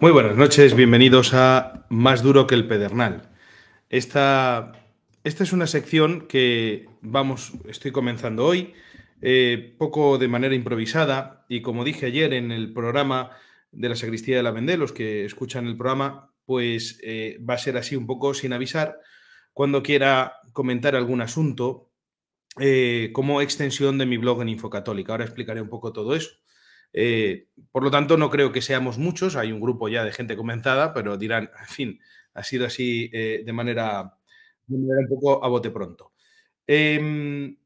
Muy buenas noches, bienvenidos a Más duro que el pedernal. Esta, esta es una sección que vamos, estoy comenzando hoy, eh, poco de manera improvisada y como dije ayer en el programa de la sacristía de la Vendé, los que escuchan el programa, pues eh, va a ser así un poco sin avisar. Cuando quiera comentar algún asunto, eh, como extensión de mi blog en Infocatólica. Ahora explicaré un poco todo eso. Eh, por lo tanto, no creo que seamos muchos, hay un grupo ya de gente comenzada, pero dirán, en fin, ha sido así eh, de, manera, un poco a bote pronto. Em,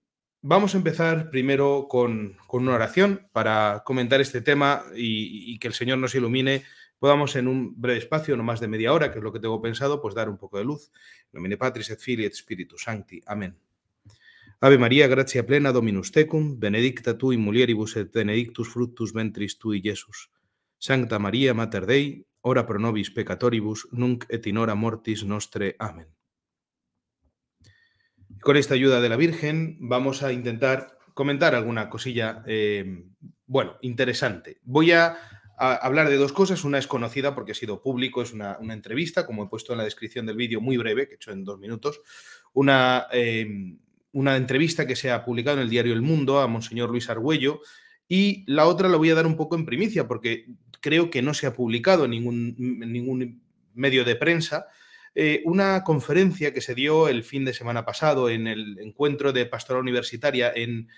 vamos a empezar primero con, una oración para comentar este tema y, que el Señor nos ilumine. Podamos en un breve espacio, no más de media hora, que es lo que tengo pensado, pues dar un poco de luz. Nomine Patris et Filii et Spiritus Sancti. Amén. Ave María, gracia plena, Dominus tecum, benedicta tu in mulieribus et benedictus fructus ventris tui, Jesus. Santa María, Mater Dei, ora pro nobis peccatoribus, nunc et in hora mortis nostre. Amén. Con esta ayuda de la Virgen vamos a intentar comentar alguna cosilla, eh, bueno, interesante. Voy a, hablar de dos cosas. Una es conocida porque ha sido público, es una, entrevista, como he puesto en la descripción del vídeo, muy breve, que he hecho en dos minutos. Una... Eh, una entrevista que se ha publicado en el diario El Mundo a Monseñor Luis Argüello y la otra la voy a dar un poco en primicia porque creo que no se ha publicado en ningún, ningún medio de prensa. Eh, una conferencia que se dio el fin de semana pasado en el encuentro de pastora universitaria en,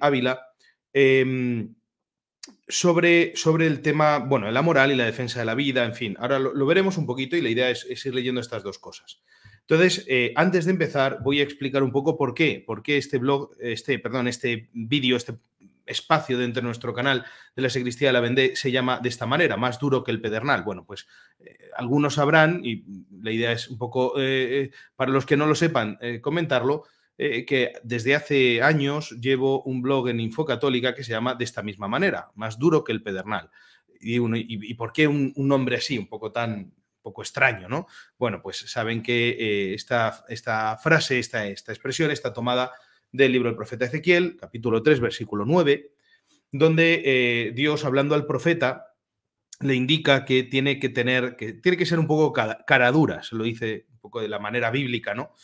Ávila em, sobre, sobre, el tema, bueno, la moral y la defensa de la vida, en fin, ahora lo, veremos un poquito y la idea es ir leyendo estas dos cosas. Entonces, eh, antes de empezar, voy a explicar un poco por qué, por qué este blog, este, perdón, este vídeo, este espacio dentro de nuestro canal de la Sacristía de la Vendée se llama de esta manera, más duro que el pedernal. Bueno, pues eh, algunos sabrán, y la idea es un poco, eh, para los que no lo sepan, comentarlo, que desde hace años llevo un blog en Infocatólica que se llama de esta misma manera, más duro que el pedernal. Y, por qué un, nombre así, un poco tan poco extraño, ¿no? Bueno, pues saben que eh, esta, esta, frase, esta, esta expresión está tomada del libro del profeta Ezequiel, capítulo 3, versículo 9, donde eh, Dios, hablando al profeta, le indica que tiene que tener, que tiene que ser un poco cara dura, se lo dice un poco de la manera bíblica, ¿no?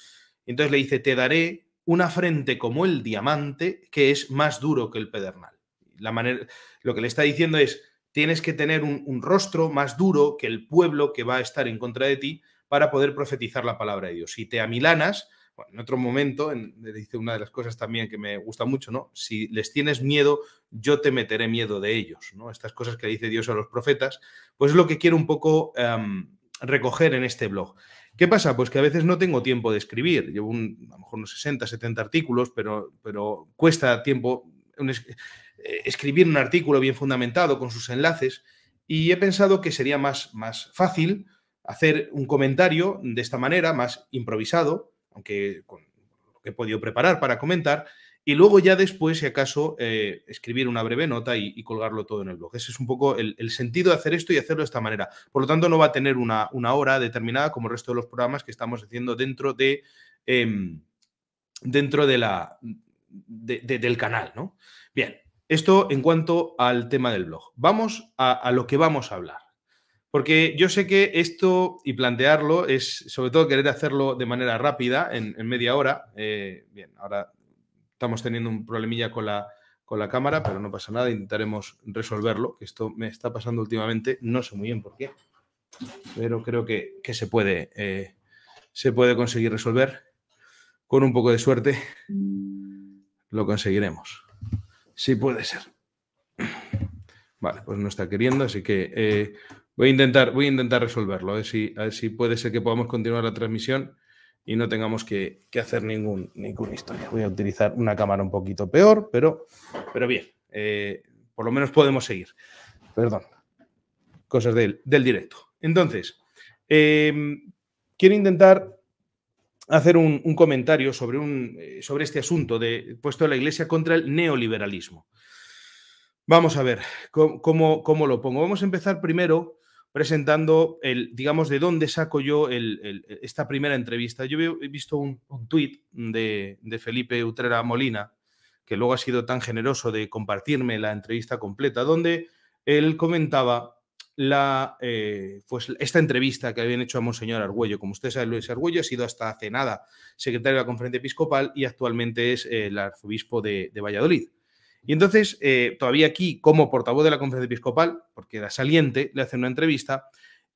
Entonces le dice, te daré una frente como el diamante, que es más duro que el pedernal. La manera, lo que le está diciendo es, tienes que tener un, rostro más duro que el pueblo que va a estar en contra de ti para poder profetizar la palabra de Dios. Si te amilanas, bueno, en otro momento, en, dice una de las cosas también que me gusta mucho, ¿no? Si les tienes miedo, yo te meteré miedo de ellos, ¿no? Estas cosas que dice Dios a los profetas, pues es lo que quiero un poco em, recoger en este blog. ¿Qué pasa? Pues que a veces no tengo tiempo de escribir. Llevo a lo mejor unos 60, 70 artículos, pero, pero cuesta tiempo eh, escribir un artículo bien fundamentado con sus enlaces y he pensado que sería más, más fácil hacer un comentario de esta manera, más improvisado, aunque con lo que he podido preparar para comentar, y luego ya después, si acaso, eh, escribir una breve nota y, colgarlo todo en el blog. Ese es un poco el, sentido de hacer esto y hacerlo de esta manera. Por lo tanto, no va a tener una, hora determinada como el resto de los programas que estamos haciendo dentro de... Em, dentro de la, del canal, ¿no? Bien, esto en cuanto al tema del blog. Vamos a, lo que vamos a hablar. Porque yo sé que esto y plantearlo es, sobre todo, querer hacerlo de manera rápida, en, media hora. Eh, bien, ahora estamos teniendo un problemilla con la, con la cámara, pero no pasa nada, intentaremos resolverlo, que esto me está pasando últimamente, no sé muy bien por qué, pero creo que, se, puede, eh, se puede conseguir resolver con un poco de suerte. Lo conseguiremos. Sí puede ser. Vale, pues no está queriendo, así que eh, voy, a intentar, voy a intentar resolverlo. A ver, si, puede ser que podamos continuar la transmisión y no tengamos que, hacer ningún, ninguna historia. Voy a utilizar una cámara un poquito peor, pero, pero bien, eh, por lo menos podemos seguir. Perdón, cosas del, directo. Entonces, eh, quiero intentar hacer un, comentario sobre, un, eh, sobre, este asunto de puesto de la Iglesia contra el neoliberalismo. Vamos a ver cómo, cómo, lo pongo. Vamos a empezar primero presentando el, digamos, de dónde saco yo esta primera entrevista. Yo he visto un, un tuit de, Felipe Utrera Molina, que luego ha sido tan generoso de compartirme la entrevista completa, donde él comentaba la, eh, pues, esta entrevista que habían hecho a Monseñor Argüello. Como usted sabe, Luis Argüello ha sido hasta hace nada secretario de la Conferencia Episcopal y actualmente es el arzobispo de, Valladolid. Y entonces, eh, todavía aquí, como portavoz de la Conferencia Episcopal, porque era saliente, le hacen una entrevista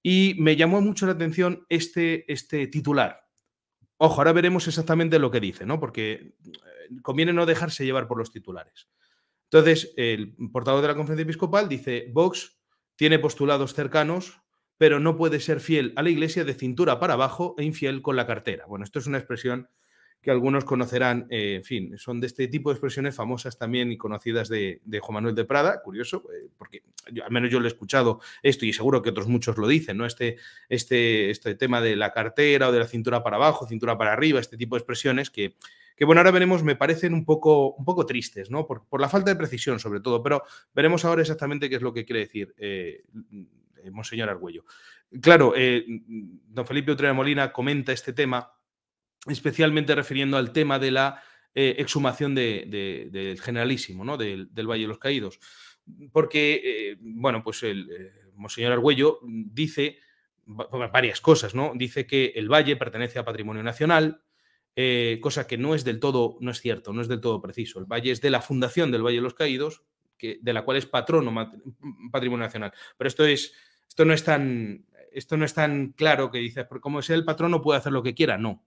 y me llamó mucho la atención este, este titular. Ojo, ahora veremos exactamente lo que dice, ¿no? Porque eh, conviene no dejarse llevar por los titulares. Entonces, el portavoz de la Conferencia Episcopal dice, Vox tiene postulados cercanos, pero no puede ser fiel a la iglesia de cintura para abajo e infiel con la cartera. Bueno, esto es una expresión que algunos conocerán, eh, en fin, son de este tipo de expresiones famosas también y conocidas de, de Juan Manuel de Prada, curioso, eh, porque al menos yo lo he escuchado esto y seguro que otros muchos lo dicen, ¿no? Este, este, este tema de la cartera o de la cintura para abajo, cintura para arriba, este tipo de expresiones que, que bueno, ahora veremos, me parecen un poco, un poco tristes, ¿no? Por, la falta de precisión, sobre todo, pero veremos ahora exactamente qué es lo que quiere decir eh, Monseñor Argüello. Claro, don Felipe Utrera Molina comenta este tema especialmente refiriendo al tema de la eh, exhumación del generalísimo, ¿no? del, Valle de los Caídos. Porque, eh, bueno, pues el eh, Monseñor Argüello dice varias cosas, ¿no? Dice que el valle pertenece a patrimonio nacional, cosa que no es del todo, no es cierto, no es del todo preciso. El valle es de la fundación del Valle de los Caídos, de la cual es patrono mm, patrimonio nacional. Pero esto es, esto no es tan, esto no es tan claro que dices, como es el patrono puede hacer lo que quiera, no.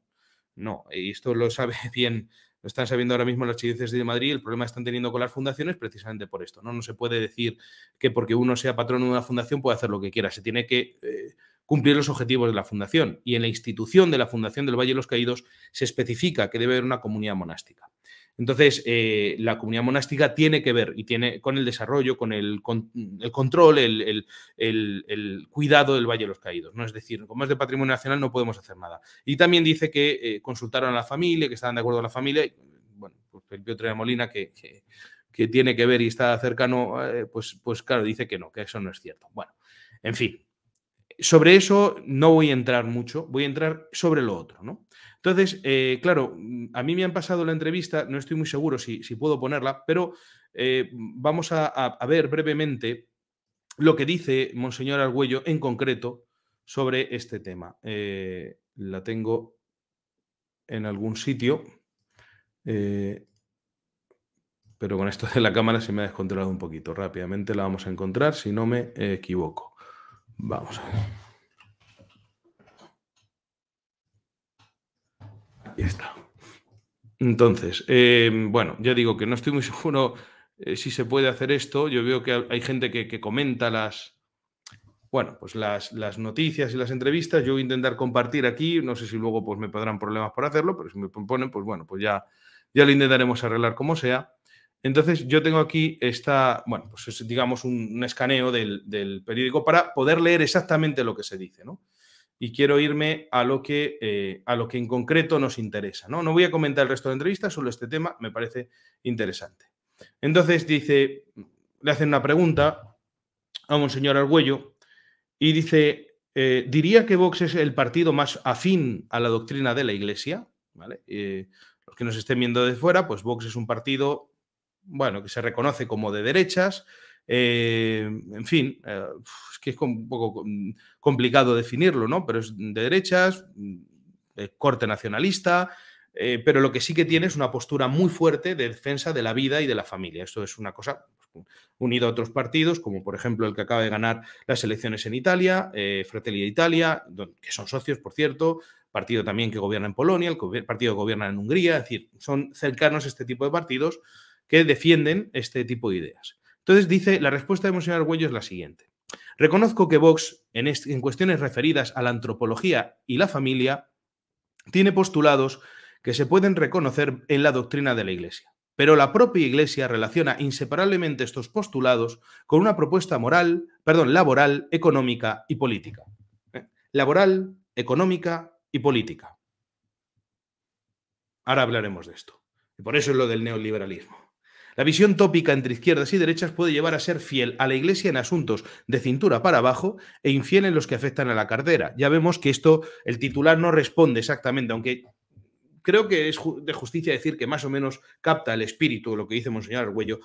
No, y esto lo sabe bien, lo están sabiendo ahora mismo las chilices de Madrid, el problema que están teniendo con las fundaciones precisamente por esto. No, se puede decir que porque uno sea patrón de una fundación puede hacer lo que quiera, se tiene que eh, cumplir los objetivos de la fundación. Y en la institución de la Fundación del Valle de los Caídos se especifica que debe haber una comunidad monástica. Entonces, eh, la comunidad monástica tiene que ver y tiene con el desarrollo, con el, control, el, cuidado del Valle de los Caídos. ¿no? Es decir, como es de patrimonio nacional no podemos hacer nada. Y también dice que eh, consultaron a la familia, que estaban de acuerdo con la familia. bueno, pues Felipe de Molina, que, tiene que ver y está cercano, eh, pues, pues claro, dice que no, que eso no es cierto. Bueno, en fin, sobre eso no voy a entrar mucho, voy a entrar sobre lo otro, ¿no? Entonces, eh, claro, mm, a mí me han pasado la entrevista, no estoy muy seguro si, puedo ponerla, pero eh, vamos a, ver brevemente lo que dice Monseñor Argüello en concreto sobre este tema. Eh, la tengo en algún sitio, pero con esto de la cámara se me ha descontrolado un poquito. Rápidamente la vamos a encontrar, si no me equivoco. Vamos a ver. Ya está. Entonces, eh, bueno, ya digo que no estoy muy seguro eh, si se puede hacer esto. Yo veo que hay gente que, comenta las, bueno, pues las, noticias y las entrevistas. Yo voy a intentar compartir aquí. No sé si luego pues, me podrán problemas por hacerlo, pero si me proponen, pues bueno, pues ya, ya lo intentaremos arreglar como sea. Entonces, yo tengo aquí esta, bueno, pues digamos un, un escaneo del, del, periódico para poder leer exactamente lo que se dice, ¿no? y quiero irme a lo que, eh, a lo que en concreto nos interesa. ¿no? voy a comentar el resto de entrevistas, solo este tema me parece interesante. Entonces dice, le hacen una pregunta a Monseñor Argüello y dice, eh, ¿diría que Vox es el partido más afín a la doctrina de la Iglesia? ¿Vale? Eh, los que nos estén viendo de fuera, pues Vox es un partido, bueno, que se reconoce como de derechas, eh, en fin, eh, es que es un poco complicado definirlo, ¿no? Pero es de derechas, mm, corte nacionalista, eh, pero lo que sí que tiene es una postura muy fuerte de defensa de la vida y de la familia. Esto es una cosa pues, unido a otros partidos, como por ejemplo el que acaba de ganar las elecciones en Italia, Fratelli Italia, que son socios, por cierto, partido también que gobierna en Polonia, el partido que gobierna en Hungría, es decir, son cercanos este tipo de partidos que defienden este tipo de ideas. Entonces dice, la respuesta de Monsignor Arguello es la siguiente. Reconozco que Vox, en, cuestiones referidas a la antropología y la familia, tiene postulados que se pueden reconocer en la doctrina de la Iglesia. Pero la propia Iglesia relaciona inseparablemente estos postulados con una propuesta moral, perdón, laboral, económica y política. ¿eh? Laboral, económica y política. Ahora hablaremos de esto. Y por eso es lo del neoliberalismo. La visión tópica entre izquierdas y derechas puede llevar a ser fiel a la Iglesia en asuntos de cintura para abajo e infiel en los que afectan a la cartera. Ya vemos que esto, el titular no responde exactamente, aunque creo que es de justicia decir que más o menos capta el espíritu de lo que dice Monseñor Argüello,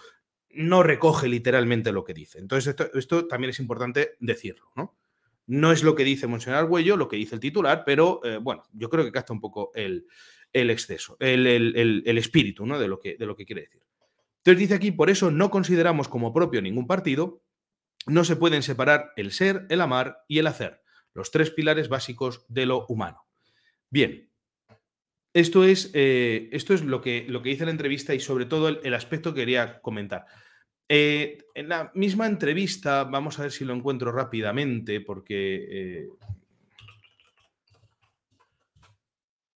no recoge literalmente lo que dice. Entonces, esto, también es importante decirlo, ¿no? es lo que dice Monseñor Argüello, lo que dice el titular, pero eh, bueno, yo creo que capta un poco el, exceso, el, espíritu ¿no? de lo que quiere decir. Entonces dice aquí, por eso no consideramos como propio ningún partido, no se pueden separar el ser, el amar y el hacer, los tres pilares básicos de lo humano. Bien, esto es, eh, esto es lo, que, lo que hice la entrevista y sobre todo el, aspecto que quería comentar. Eh, en la misma entrevista, vamos a ver si lo encuentro rápidamente, porque eh,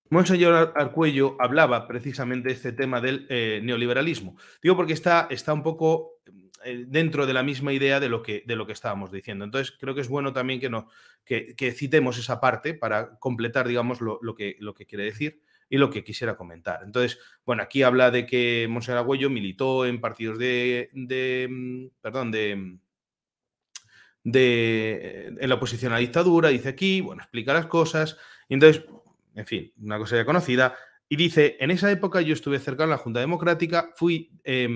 Monseñor Arcuello hablaba precisamente de este tema del eh, neoliberalismo. Digo porque está, está un poco eh, dentro de la misma idea de lo, que, de lo que estábamos diciendo. Entonces, creo que es bueno también que, no, que, citemos esa parte para completar, digamos, lo, que, lo que quiere decir y lo que quisiera comentar. Entonces, bueno, aquí habla de que Monseñor Arcuello militó en partidos de, de mm, perdón, de, de, en la oposición a la dictadura, dice aquí, bueno, explica las cosas. Y entonces, en fin, una cosa ya conocida. Y dice, en esa época yo estuve cerca de la Junta Democrática, fui... Eh,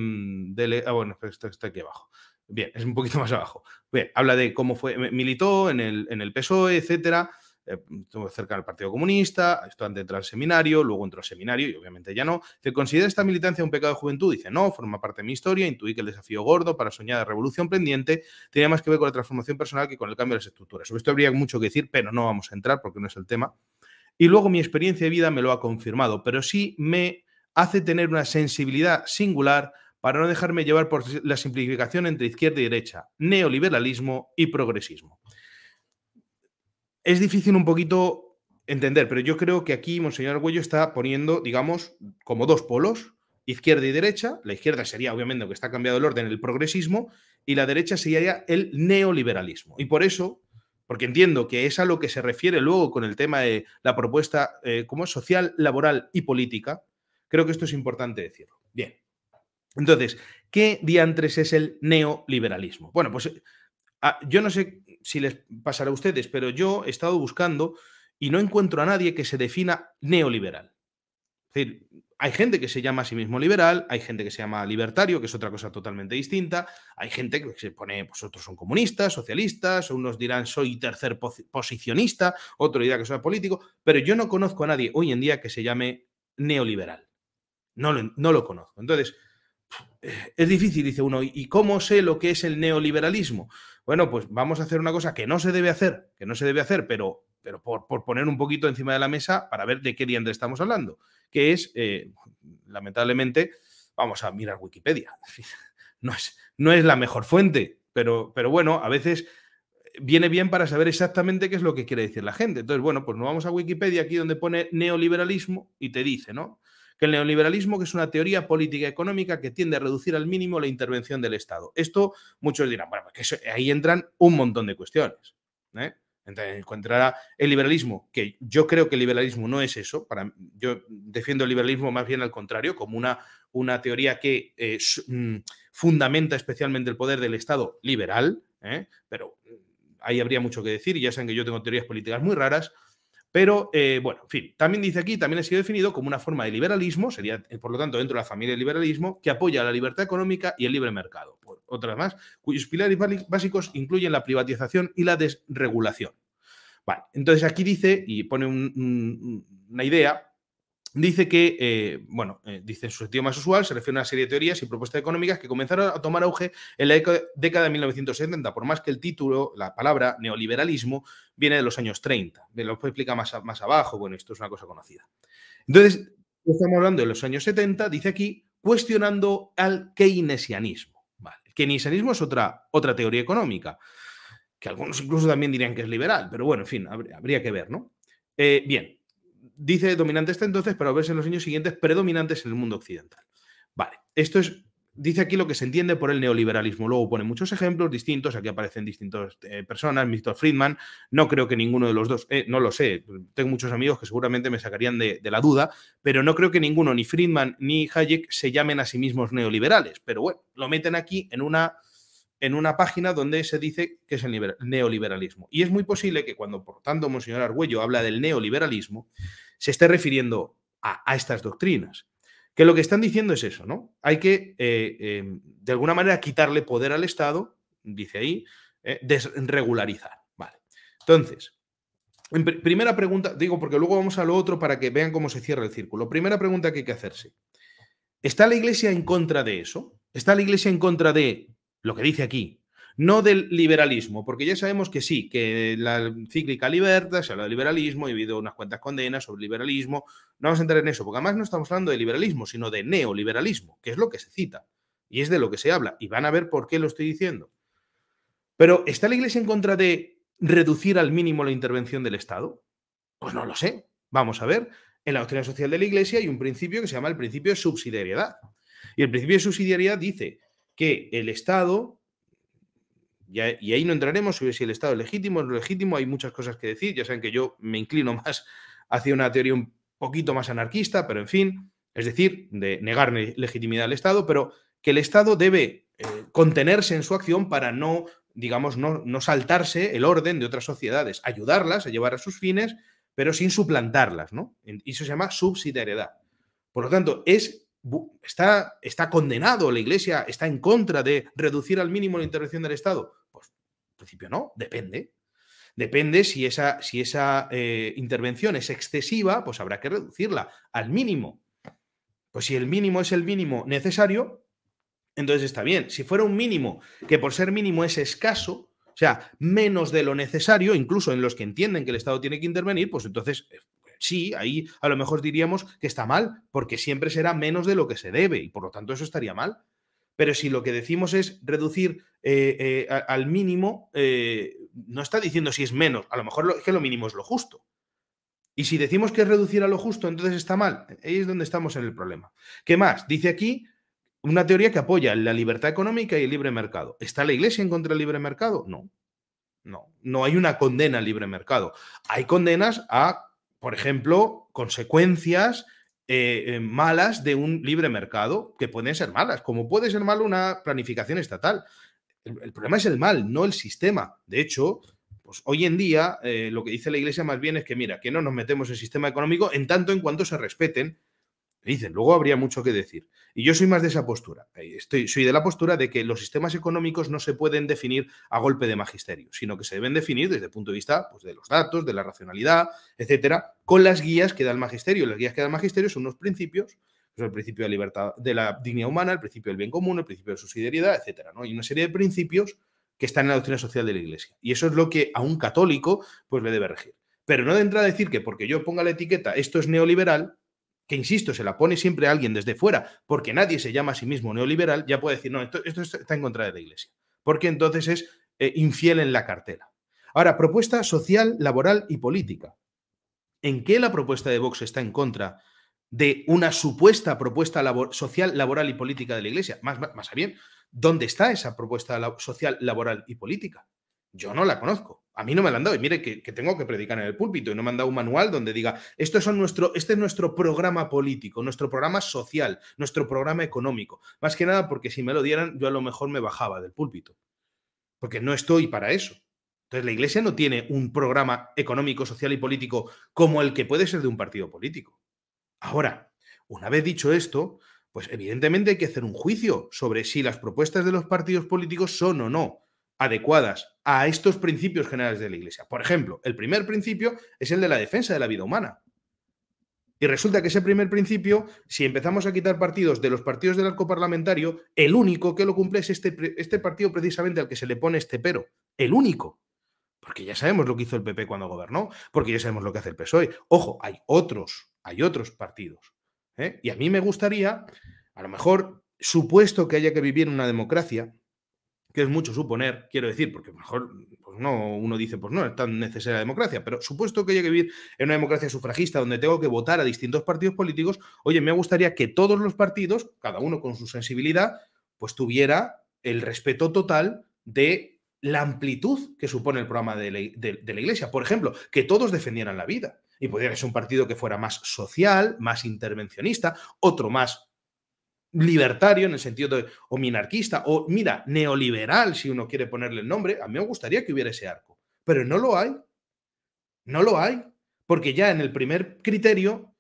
ah, bueno, está aquí abajo. Bien, es un poquito más abajo. Bien, habla de cómo fue, militó en el, en PSOE, etcétera. Eh, estuvo cerca del Partido Comunista, esto antes entrar al seminario, luego entró al seminario y obviamente ya no. ¿Se considera esta militancia un pecado de juventud? Dice, no, forma parte de mi historia, intuí que el desafío gordo para soñar de revolución pendiente tenía más que ver con la transformación personal que con el cambio de las estructuras. Sobre esto habría mucho que decir, pero no vamos a entrar porque no es el tema. Y luego mi experiencia de vida me lo ha confirmado, pero sí me hace tener una sensibilidad singular para no dejarme llevar por la simplificación entre izquierda y derecha, neoliberalismo y progresismo. Es difícil un poquito entender, pero yo creo que aquí Monseñor Arguello está poniendo, digamos, como dos polos, izquierda y derecha. La izquierda sería, obviamente, que está cambiado el orden, el progresismo, y la derecha sería el neoliberalismo. Y por eso porque entiendo que es a lo que se refiere luego con el tema de la propuesta eh, como social, laboral y política, creo que esto es importante decirlo. Bien. Entonces, ¿qué diantres es el neoliberalismo? Bueno, pues ah, yo no sé si les pasará a ustedes, pero yo he estado buscando y no encuentro a nadie que se defina neoliberal. Es decir, hay gente que se llama a sí mismo liberal, hay gente que se llama libertario, que es otra cosa totalmente distinta, hay gente que se pone, pues otros son comunistas, socialistas, unos dirán soy tercer posicionista, otro dirá que soy político, pero yo no conozco a nadie hoy en día que se llame neoliberal. No lo, no lo conozco. Entonces, es difícil, dice uno, ¿y cómo sé lo que es el neoliberalismo? Bueno, pues vamos a hacer una cosa que no se debe hacer, que no se debe hacer, pero, pero por, poner un poquito encima de la mesa para ver de qué diantre estamos hablando que es, eh, lamentablemente, vamos a mirar Wikipedia. No es, no es la mejor fuente, pero, pero bueno, a veces viene bien para saber exactamente qué es lo que quiere decir la gente. Entonces, bueno, pues nos vamos a Wikipedia aquí donde pone neoliberalismo y te dice, ¿no? Que el neoliberalismo que es una teoría política económica que tiende a reducir al mínimo la intervención del Estado. Esto muchos dirán, bueno, pues que ahí entran un montón de cuestiones. ¿eh? encontrará el liberalismo, que yo creo que el liberalismo no es eso. Para, yo defiendo el liberalismo más bien al contrario, como una, una teoría que eh, mm, fundamenta especialmente el poder del Estado liberal, ¿eh? pero mm, ahí habría mucho que decir, ya saben que yo tengo teorías políticas muy raras, pero eh, bueno, en fin, también dice aquí, también ha sido definido como una forma de liberalismo, sería eh, por lo tanto dentro de la familia del liberalismo, que apoya la libertad económica y el libre mercado. Por otras más, cuyos pilares básicos incluyen la privatización y la desregulación. Vale, entonces aquí dice y pone una idea dice que, eh, bueno, eh, dice en su sentido más usual, se refiere a una serie de teorías y propuestas económicas que comenzaron a tomar auge en la década de 1970, por más que el título, la palabra neoliberalismo, viene de los años 30. De lo explica más, más abajo, bueno, esto es una cosa conocida. Entonces, estamos hablando de los años 70, dice aquí, cuestionando al keynesianismo. keynesianismo es otra, otra teoría económica, que algunos incluso también dirían que es liberal, pero bueno, en fin, habría, que ver, ¿no? Eh, bien, dice dominante este entonces a verse en los años siguientes predominantes en el mundo occidental. Vale, esto es, dice aquí lo que se entiende por el neoliberalismo. Luego pone muchos ejemplos distintos, aquí aparecen distintas eh, personas, Mr. Friedman, no creo que ninguno de los dos, eh, no lo sé, tengo muchos amigos que seguramente me sacarían de, la duda, pero no creo que ninguno, ni Friedman ni Hayek, se llamen a sí mismos neoliberales. Pero bueno, lo meten aquí en una en una página donde se dice que es el neoliberalismo. Y es muy posible que cuando, por tanto, Monseñor Argüello habla del neoliberalismo, se esté refiriendo a, estas doctrinas. Que lo que están diciendo es eso, ¿no? Hay que, eh, em, de alguna manera, quitarle poder al Estado, dice ahí, eh, desregularizar. Vale. Entonces, primera pregunta, digo, porque luego vamos a lo otro para que vean cómo se cierra el círculo. Primera pregunta que hay que hacerse. ¿Está la Iglesia en contra de eso? ¿Está la Iglesia en contra de lo que dice aquí, no del liberalismo, porque ya sabemos que sí, que la cíclica liberta, se habla de liberalismo, he habido unas cuantas condenas sobre liberalismo, no vamos a entrar en eso, porque además no estamos hablando de liberalismo, sino de neoliberalismo, que es lo que se cita, y es de lo que se habla, y van a ver por qué lo estoy diciendo. Pero ¿está la Iglesia en contra de reducir al mínimo la intervención del Estado? Pues no lo sé. Vamos a ver. En la doctrina social de la Iglesia hay un principio que se llama el principio de subsidiariedad. Y el principio de subsidiariedad dice que el Estado y, ahí no entraremos si el Estado es legítimo o no legítimo, hay muchas cosas que decir, ya saben que yo me inclino más hacia una teoría un poquito más anarquista, pero en fin, es decir, de negar legitimidad al Estado, pero que el Estado debe eh, contenerse en su acción para no, digamos, no, no saltarse el orden de otras sociedades, ayudarlas a llevar a sus fines, pero sin suplantarlas, ¿no? Y eso se llama subsidiariedad. Por lo tanto, es, está, está condenado, la Iglesia está en contra de reducir al mínimo la intervención del Estado principio no, depende. Depende si esa, si esa eh, intervención es excesiva, pues habrá que reducirla al mínimo. Pues si el mínimo es el mínimo necesario, entonces está bien. Si fuera un mínimo que por ser mínimo es escaso, o sea, menos de lo necesario, incluso en los que entienden que el Estado tiene que intervenir, pues entonces eh, sí, ahí a lo mejor diríamos que está mal, porque siempre será menos de lo que se debe y por lo tanto eso estaría mal. Pero si lo que decimos es reducir eh, eh, al mínimo, eh, no está diciendo si es menos, a lo mejor es que lo mínimo es lo justo. Y si decimos que es reducir a lo justo, entonces está mal. Ahí es donde estamos en el problema. ¿Qué más? Dice aquí una teoría que apoya la libertad económica y el libre mercado. ¿Está la Iglesia en contra del libre mercado? No. No, no hay una condena al libre mercado. Hay condenas a, por ejemplo, consecuencias eh, eh, malas de un libre mercado, que pueden ser malas, como puede ser mal una planificación estatal. El, problema es el mal, no el sistema. De hecho, pues hoy en día eh, lo que dice la Iglesia más bien es que, mira, que no nos metemos en el sistema económico en tanto en cuanto se respeten dicen, luego habría mucho que decir. Y yo soy más de esa postura. Eh, estoy, soy de la postura de que los sistemas económicos no se pueden definir a golpe de magisterio, sino que se deben definir desde el punto de vista pues, de los datos, de la racionalidad, etcétera, con las guías que da el magisterio. Las guías que da el magisterio son unos principios, el principio de la libertad, de la dignidad humana, el principio del bien común, el principio de subsidiariedad, etcétera. ¿no? Y una serie de principios que están en la doctrina social de la Iglesia. Y eso es lo que a un católico pues, le debe regir. Pero no de entrada decir que porque yo ponga la etiqueta esto es neoliberal, que insisto, se la pone siempre a alguien desde fuera, porque nadie se llama a sí mismo neoliberal, ya puede decir, no, esto, está en contra de la Iglesia, porque entonces es eh, infiel en la cartera. Ahora, propuesta social, laboral y política. ¿En qué la propuesta de Vox está en contra de una supuesta propuesta social, laboral y política de la Iglesia? Más, más, más bien, ¿dónde está esa propuesta social, laboral y política? Yo no la conozco. A mí no me han dado. Y mire que, tengo que predicar en el púlpito y no me han dado un manual donde diga, esto nuestro, este es nuestro programa político, nuestro programa social, nuestro programa económico. Más que nada porque si me lo dieran, yo a lo mejor me bajaba del púlpito. Porque no estoy para eso. Entonces la Iglesia no tiene un programa económico, social y político como el que puede ser de un partido político. Ahora, una vez dicho esto, pues evidentemente hay que hacer un juicio sobre si las propuestas de los partidos políticos son o no adecuadas a estos principios generales de la Iglesia. Por ejemplo, el primer principio es el de la defensa de la vida humana. Y resulta que ese primer principio, si empezamos a quitar partidos de los partidos del arco parlamentario, el único que lo cumple es este, este, partido precisamente al que se le pone este pero. El único. Porque ya sabemos lo que hizo el PP cuando gobernó, porque ya sabemos lo que hace el PSOE. Ojo, hay otros, hay otros partidos. ¿eh? Y a mí me gustaría, a lo mejor, supuesto que haya que vivir en una democracia, que es mucho suponer, quiero decir, porque mejor pues no, uno dice, pues no, es tan necesaria la democracia, pero supuesto que yo que vivir en una democracia sufragista donde tengo que votar a distintos partidos políticos, oye, me gustaría que todos los partidos, cada uno con su sensibilidad, pues tuviera el respeto total de la amplitud que supone el programa de la, de, de la Iglesia. Por ejemplo, que todos defendieran la vida y podría ser un partido que fuera más social, más intervencionista, otro más libertario en el sentido de, o minarquista, o mira, neoliberal, si uno quiere ponerle el nombre, a mí me gustaría que hubiera ese arco, pero no lo hay. No lo hay, porque ya en el primer criterio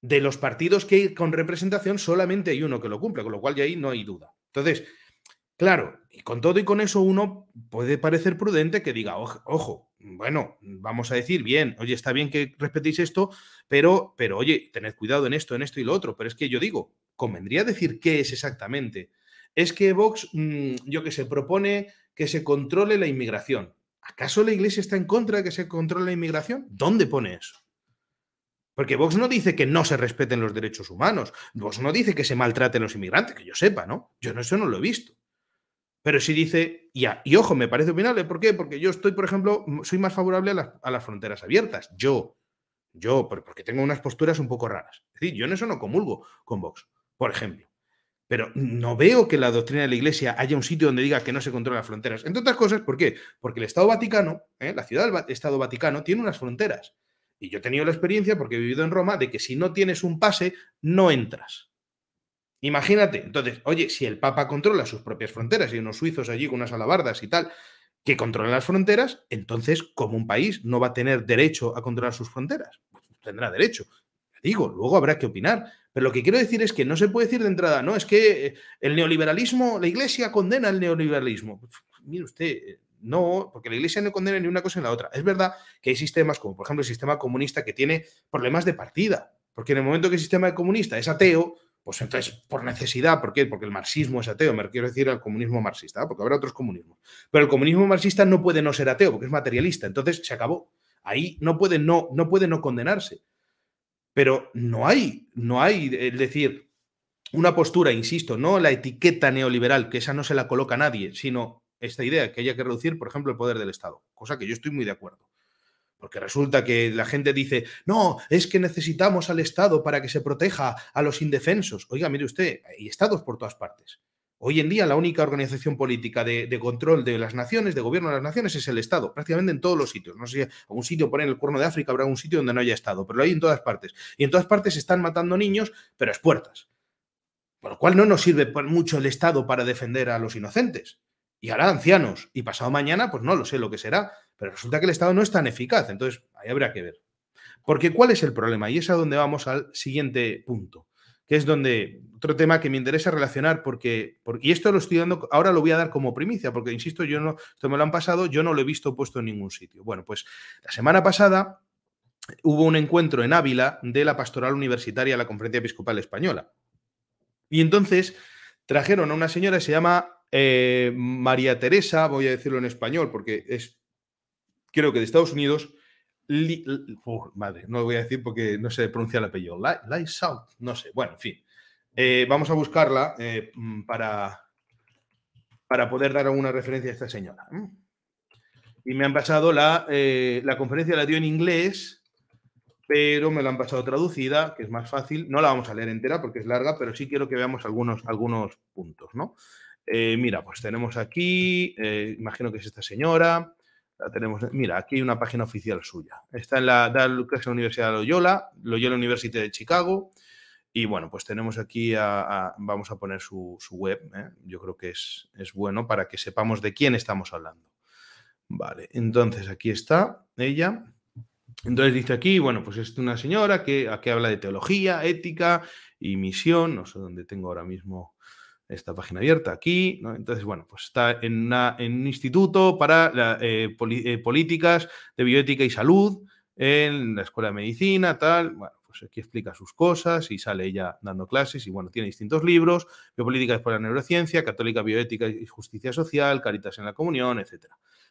de los partidos que hay con representación solamente hay uno que lo cumple, con lo cual ya ahí no hay duda. Entonces, claro, y con todo y con eso uno puede parecer prudente que diga, ojo, bueno, vamos a decir, bien, oye, está bien que respetéis esto, pero, pero oye, tened cuidado en esto, en esto y lo otro, pero es que yo digo, convendría decir qué es exactamente. Es que Vox, mm, yo que sé, propone que se controle la inmigración. ¿Acaso la Iglesia está en contra de que se controle la inmigración? ¿Dónde pone eso? Porque Vox no dice que no se respeten los derechos humanos. Vox no dice que se maltraten los inmigrantes, que yo sepa, ¿no? Yo no, eso no lo he visto. Pero sí dice, y, ojo, me parece opinable. ¿Por qué? Porque yo estoy, por ejemplo, soy más favorable a, a las fronteras abiertas. Yo, yo, porque tengo unas posturas un poco raras. Es decir, yo en eso no comulgo con Vox por ejemplo. Pero no veo que la doctrina de la Iglesia haya un sitio donde diga que no se controlan las fronteras. Entre otras cosas, ¿por qué? Porque el Estado Vaticano, ¿eh? la ciudad del Estado Vaticano, tiene unas fronteras. Y yo he tenido la experiencia, porque he vivido en Roma, de que si no tienes un pase, no entras. Imagínate, entonces, oye, si el Papa controla sus propias fronteras y unos suizos allí con unas alabardas y tal, que controlan las fronteras, entonces, como un país no va a tener derecho a controlar sus fronteras? tendrá derecho, Digo, luego habrá que opinar. Pero lo que quiero decir es que no se puede decir de entrada, no, es que eh, el neoliberalismo, la Iglesia condena el neoliberalismo. Mire usted, eh, no, porque la Iglesia no condena ni una cosa ni la otra. Es verdad que hay sistemas como, por ejemplo, el sistema comunista que tiene problemas de partida, porque en el momento que el sistema comunista es ateo, pues entonces por necesidad, ¿por qué? Porque el marxismo es ateo, me quiero decir al comunismo marxista, porque habrá otros comunismos. Pero el comunismo marxista no puede no ser ateo, porque es materialista, entonces se acabó. Ahí no puede no, no, puede no condenarse. Pero no hay, no hay, es decir, una postura, insisto, no la etiqueta neoliberal, que esa no se la coloca nadie, sino esta idea que haya que reducir, por ejemplo, el poder del Estado, cosa que yo estoy muy de acuerdo. Porque resulta que la gente dice, no, es que necesitamos al Estado para que se proteja a los indefensos. Oiga, mire usted, hay estados por todas partes. Hoy en día la única organización política de, control de las naciones, de gobierno de las naciones, es el Estado, prácticamente en todos los sitios. No sé si algún sitio por en el cuerno de África habrá un sitio donde no haya Estado, pero lo hay en todas partes. Y en todas partes se están matando niños, pero es puertas. Por lo cual no nos sirve mucho el Estado para defender a los inocentes. Y ahora ancianos. Y pasado mañana, pues no lo sé lo que será. Pero resulta que el Estado no es tan eficaz. Entonces, ahí habrá que ver. Porque ¿cuál es el problema? Y es a donde vamos al siguiente punto es donde otro tema que me interesa relacionar, porque, y esto lo estoy dando, ahora lo voy a dar como primicia, porque insisto, yo no, esto me lo han pasado, yo no lo he visto puesto en ningún sitio. Bueno, pues la semana pasada hubo un encuentro en Ávila de la Pastoral Universitaria, la Conferencia Episcopal Española. Y entonces trajeron a una señora que se llama eh, María Teresa, voy a decirlo en español, porque es, creo que de Estados Unidos, madre, no lo voy a decir porque no sé pronunciar el apellido. Light South, no sé. Bueno, en fin. Eh, vamos a buscarla eh, mm, para, para poder dar alguna referencia a esta señora. Y me han pasado la, eh, la conferencia, la dio en inglés, pero me la han pasado traducida, que es más fácil. No la vamos a leer entera porque es larga, pero sí quiero que veamos algunos, algunos puntos, mira, pues tenemos aquí, imagino que es esta señora tenemos, mira, aquí hay una página oficial suya. Está en la, Universidad de Loyola, Loyola University de Chicago. Y bueno, pues tenemos aquí, vamos a poner su, web. ¿eh? Yo creo que es, es bueno para que sepamos de quién estamos hablando. Vale, entonces aquí está ella. Entonces dice aquí, bueno, pues es una señora que aquí habla de teología, ética y misión. No sé dónde tengo ahora mismo esta página abierta aquí, ¿no? Entonces, bueno, pues está en, en un instituto para eh, eh, políticas de bioética y salud, en la escuela de medicina, tal, bueno, pues aquí explica sus cosas y sale ella dando clases y bueno, tiene distintos libros, Biopolíticas para la Neurociencia, Católica Bioética y Justicia Social, Caritas en la Comunión, etc.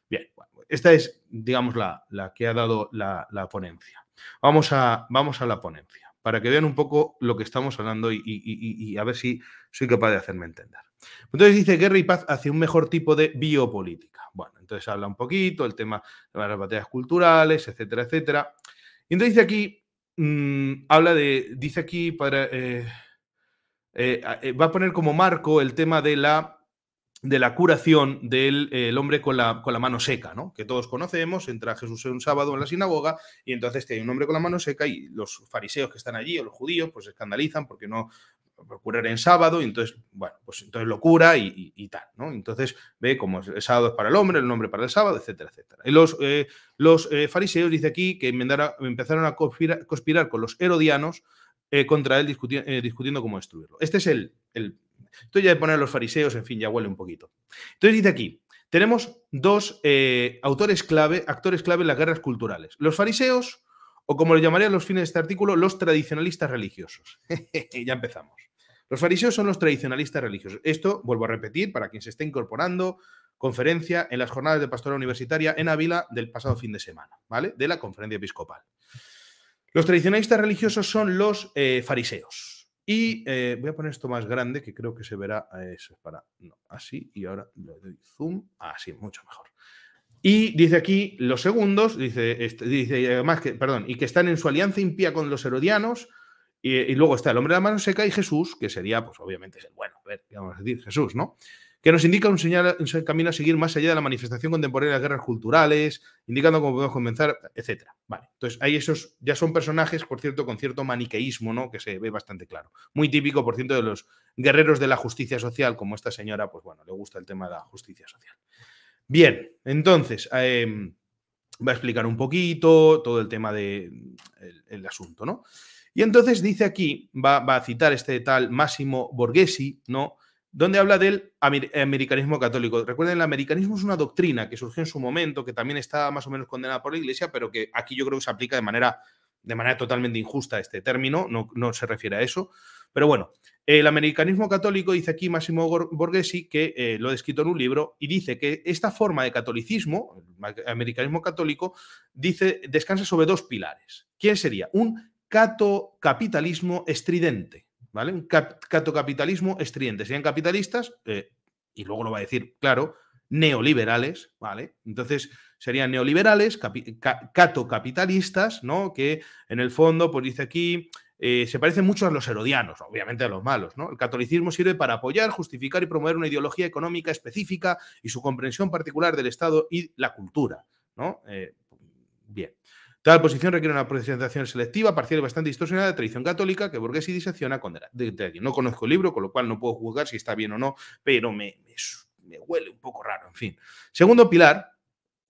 Bien, esta es, digamos, la, que ha dado la, la ponencia. Vamos a, vamos a la ponencia para que vean un poco lo que estamos hablando y, a ver si soy capaz de hacerme entender. Entonces dice guerra y paz hacia un mejor tipo de biopolítica. Bueno, entonces habla un poquito el tema de las batallas culturales, etcétera, etcétera. Y entonces dice aquí, mm, habla de, dice aquí para, eh, eh, eh, va a poner como marco el tema de la de la curación del eh, hombre con la, con la, mano seca, ¿no? que todos conocemos, entra Jesús un sábado en la sinagoga y entonces hay un hombre con la mano seca y los fariseos que están allí o los judíos pues se escandalizan porque no procurar en sábado y entonces, bueno, pues entonces lo cura y, tal, ¿no? Entonces ve como el sábado es para el hombre, el nombre para el sábado, etcétera, etcétera. Y los, eh, los eh, fariseos, dice aquí, que empezaron a conspirar, con los herodianos contra él discutiendo cómo destruirlo. Este es el esto ya de poner los fariseos, en fin, ya huele un poquito. Entonces dice aquí, tenemos dos eh, autores clave, actores clave en las guerras culturales. Los fariseos, o como lo llamarían los fines de este artículo, los tradicionalistas religiosos. ya empezamos. Los fariseos son los tradicionalistas religiosos. Esto, vuelvo a repetir, para quien se esté incorporando, conferencia en las jornadas de pastora universitaria en Ávila del pasado fin de semana, ¿vale? De la conferencia episcopal. Los tradicionalistas religiosos son los eh, fariseos y eh, voy a poner esto más grande, que creo que se verá ah, eso, para no, así, y ahora le doy zoom, así, mucho mejor. Y dice aquí los segundos, dice, este, dice eh, que, perdón, y que están en su alianza impía con los herodianos, y, luego está el hombre de la mano seca y Jesús, que sería, pues obviamente es el bueno, a ver, vamos a decir? Jesús, ¿no? que nos indica un, camino a seguir más allá de la manifestación contemporánea de las guerras culturales, indicando cómo podemos comenzar, etc. Vale, entonces ahí esos ya son personajes, por cierto, con cierto maniqueísmo, ¿no? Que se ve bastante claro. Muy típico, por cierto, de los guerreros de la justicia social, como esta señora, pues bueno, le gusta el tema de la justicia social. Bien, entonces, em, va a explicar un poquito todo el tema del de el, asunto, ¿no? Y entonces dice aquí, va, va a citar este tal Máximo Borghesi, ¿no? donde habla del americanismo católico. Recuerden, el americanismo es una doctrina que surgió en su momento, que también está más o menos condenada por la Iglesia, pero que aquí yo creo que se aplica de manera, de manera totalmente injusta este término, no, no se refiere a eso. Pero bueno, el americanismo católico, dice aquí Máximo Borghesi, que eh, lo ha descrito en un libro, y dice que esta forma de catolicismo, el americanismo católico, dice, descansa sobre dos pilares. ¿Quién sería? Un catocapitalismo estridente ¿vale? Un catocapitalismo estridente. Serían capitalistas, eh, y luego lo va a decir, claro, neoliberales, ¿vale? Entonces serían neoliberales, cato catocapitalistas, ¿no? Que en el fondo, pues dice aquí, eh, se parecen mucho a los herodianos, obviamente a los malos, ¿no? El catolicismo sirve para apoyar, justificar y promover una ideología económica específica y su comprensión particular del Estado y la cultura, ¿no? Eh, bien. Tal posición requiere una presentación selectiva, parcial y bastante distorsionada de tradición católica que y disecciona con No conozco el libro, con lo cual no puedo juzgar si está bien o no, pero me, huele un poco raro, en fin. Segundo pilar,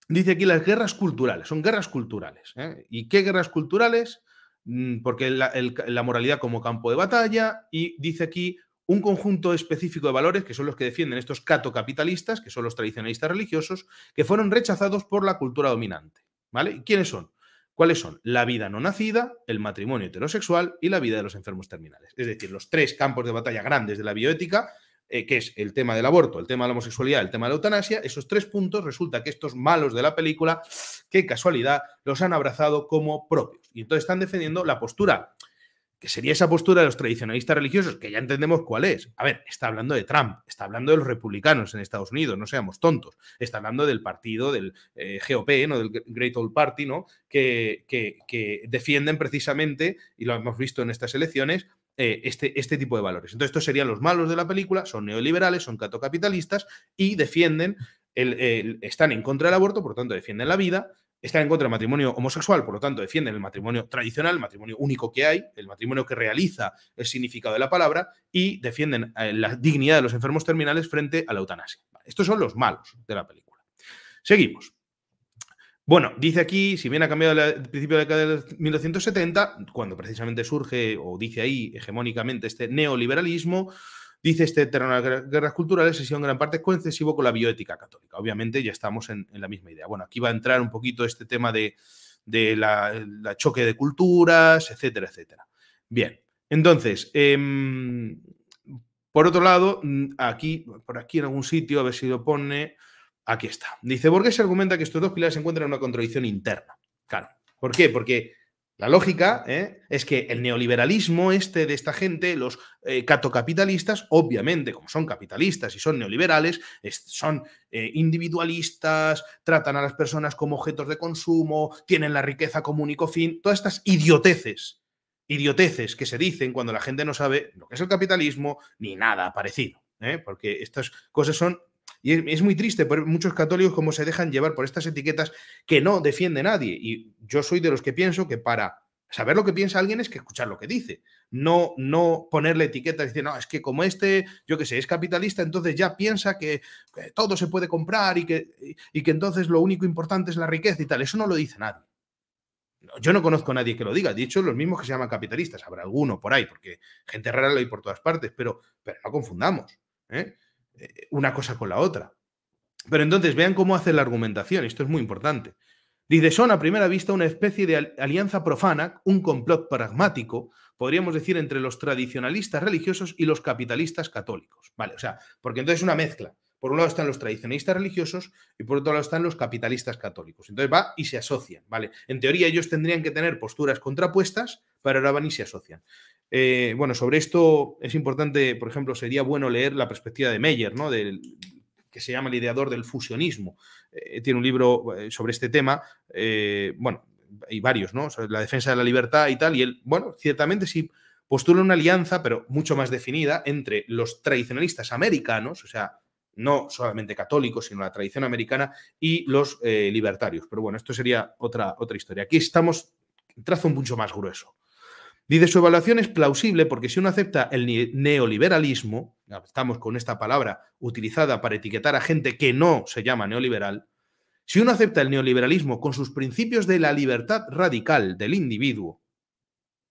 dice aquí las guerras culturales, son guerras culturales. ¿eh? ¿Y qué guerras culturales? Mm, porque la, moralidad como campo de batalla y dice aquí un conjunto específico de valores que son los que defienden estos catocapitalistas, que son los tradicionalistas religiosos, que fueron rechazados por la cultura dominante. ¿Vale? quiénes son? cuáles son la vida no nacida, el matrimonio heterosexual y la vida de los enfermos terminales. Es decir, los tres campos de batalla grandes de la bioética, eh, que es el tema del aborto, el tema de la homosexualidad, el tema de la eutanasia, esos tres puntos resulta que estos malos de la película, qué casualidad, los han abrazado como propios. Y entonces están defendiendo la postura que sería esa postura de los tradicionalistas religiosos, que ya entendemos cuál es. A ver, está hablando de Trump, está hablando de los republicanos en Estados Unidos, no seamos tontos, está hablando del partido del eh, GOP, ¿no? del Great Old Party, ¿no? Que, que, defienden precisamente, y lo hemos visto en estas elecciones, eh, este, este tipo de valores. Entonces, estos serían los malos de la película, son neoliberales, son catocapitalistas y defienden, el, están en contra del aborto, por lo tanto, defienden la vida están en contra del matrimonio homosexual, por lo tanto defienden el matrimonio tradicional, el matrimonio único que hay, el matrimonio que realiza el significado de la palabra y defienden eh, la dignidad de los enfermos terminales frente a la eutanasia. Estos son los malos de la película. Seguimos. Bueno, dice aquí, si bien ha cambiado el principio de la década de 1970, cuando precisamente surge o dice ahí hegemónicamente este neoliberalismo, Dice este terreno de guerras culturales ha sido en gran parte concesivo con la bioética católica. Obviamente ya estamos en, la misma idea. Bueno, aquí va a entrar un poquito este tema de, la, choque de culturas, etcétera, etcétera. Bien, entonces, em, por otro lado, mm, aquí, por aquí en algún sitio, a ver si lo pone, aquí está. Dice, se argumenta que estos dos pilares se encuentran en una contradicción interna. Claro. ¿Por qué? Porque la lógica ¿eh? es que el neoliberalismo este de esta gente, los eh, catocapitalistas, obviamente, como son capitalistas y son neoliberales, son eh, individualistas, tratan a las personas como objetos de consumo, tienen la riqueza como único fin, todas estas idioteces, idioteces que se dicen cuando la gente no sabe lo que es el capitalismo ni nada parecido, porque estas cosas son y es muy triste por muchos católicos como se dejan llevar por estas etiquetas que no defiende nadie. Y yo soy de los que pienso que para saber lo que piensa alguien es que escuchar lo que dice. No, no ponerle etiquetas y decir, no, es que como este, yo que sé, es capitalista, entonces ya piensa que, todo se puede comprar y que, que entonces lo único importante es la riqueza y tal. Eso no lo dice nadie. Yo no conozco a nadie que lo diga. De hecho, los mismos que se llaman capitalistas, habrá alguno por ahí, porque gente rara lo hay por todas partes, pero, pero no confundamos. ¿eh? Eh, una cosa con la otra. Pero entonces vean cómo hace la argumentación, esto es muy importante. Dice, son a primera vista una especie de alianza profana, un complot pragmático, podríamos decir, entre los tradicionalistas religiosos y los capitalistas católicos. Vale, o sea, porque entonces es una mezcla. Por un lado están los tradicionalistas religiosos y por otro lado están los capitalistas católicos. Entonces va y se asocian, ¿vale? En teoría ellos tendrían que tener posturas contrapuestas, pero ahora van y se asocian. Eh, bueno, sobre esto es importante, por ejemplo, sería bueno leer la perspectiva de Meyer, ¿no? Del, que se llama el ideador del fusionismo. Eh, tiene un libro eh, sobre este tema, bueno, hay varios, ¿no? la defensa de la libertad y tal, y él, bueno, ciertamente sí postula una alianza, pero mucho más definida, entre los tradicionalistas americanos, o sea, no solamente católicos, sino la tradición americana, y los libertarios. Pero bueno, esto sería otra, otra historia. Aquí estamos, trazo un mucho más grueso. Dice, su evaluación es plausible porque si uno acepta el neoliberalismo, estamos con esta palabra utilizada para etiquetar a gente que no se llama neoliberal, si uno acepta el neoliberalismo con sus principios de la libertad radical del individuo,